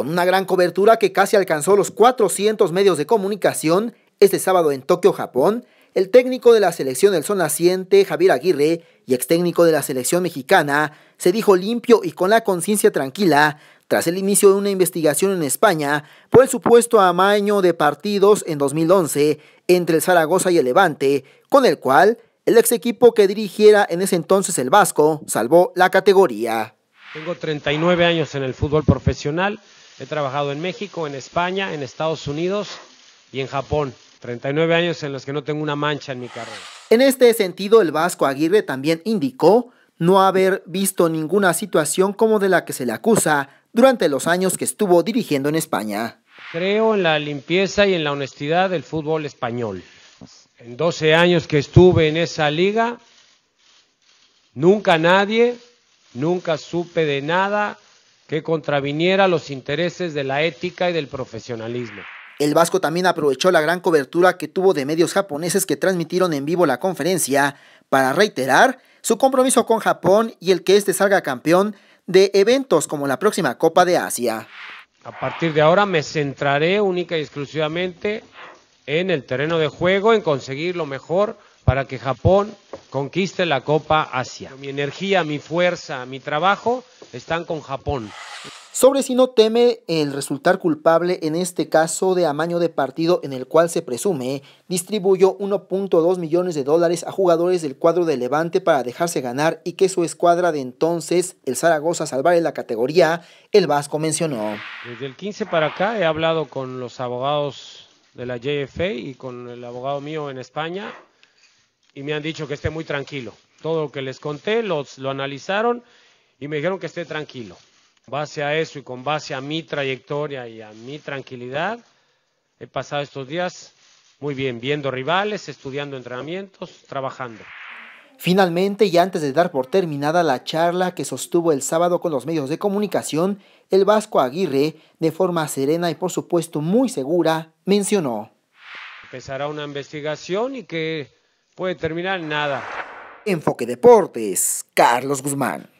con una gran cobertura que casi alcanzó los 400 medios de comunicación este sábado en Tokio, Japón, el técnico de la selección del son naciente, Javier Aguirre, y ex técnico de la selección mexicana, se dijo limpio y con la conciencia tranquila tras el inicio de una investigación en España por el supuesto amaño de partidos en 2011 entre el Zaragoza y el Levante, con el cual el ex equipo que dirigiera en ese entonces el Vasco salvó la categoría. Tengo 39 años en el fútbol profesional. He trabajado en México, en España, en Estados Unidos y en Japón. 39 años en los que no tengo una mancha en mi carrera. En este sentido, el Vasco Aguirre también indicó no haber visto ninguna situación como de la que se le acusa durante los años que estuvo dirigiendo en España. Creo en la limpieza y en la honestidad del fútbol español. En 12 años que estuve en esa liga, nunca nadie, nunca supe de nada que contraviniera los intereses de la ética y del profesionalismo. El vasco también aprovechó la gran cobertura que tuvo de medios japoneses que transmitieron en vivo la conferencia para reiterar su compromiso con Japón y el que éste salga campeón de eventos como la próxima Copa de Asia. A partir de ahora me centraré única y exclusivamente en el terreno de juego, en conseguir lo mejor para que Japón conquiste la Copa Asia. Mi energía, mi fuerza, mi trabajo están con Japón. Sobre si no teme el resultar culpable en este caso de amaño de partido en el cual se presume distribuyó 1.2 millones de dólares a jugadores del cuadro de Levante para dejarse ganar y que su escuadra de entonces, el Zaragoza, salvar la categoría, el Vasco mencionó. Desde el 15 para acá he hablado con los abogados de la JFA e y con el abogado mío en España y me han dicho que esté muy tranquilo. Todo lo que les conté, lo analizaron y me dijeron que esté tranquilo. Base a eso y con base a mi trayectoria y a mi tranquilidad, he pasado estos días muy bien, viendo rivales, estudiando entrenamientos, trabajando. Finalmente, y antes de dar por terminada la charla que sostuvo el sábado con los medios de comunicación, el Vasco Aguirre, de forma serena y por supuesto muy segura, mencionó. Empezará una investigación y que puede terminar nada. Enfoque Deportes, Carlos Guzmán.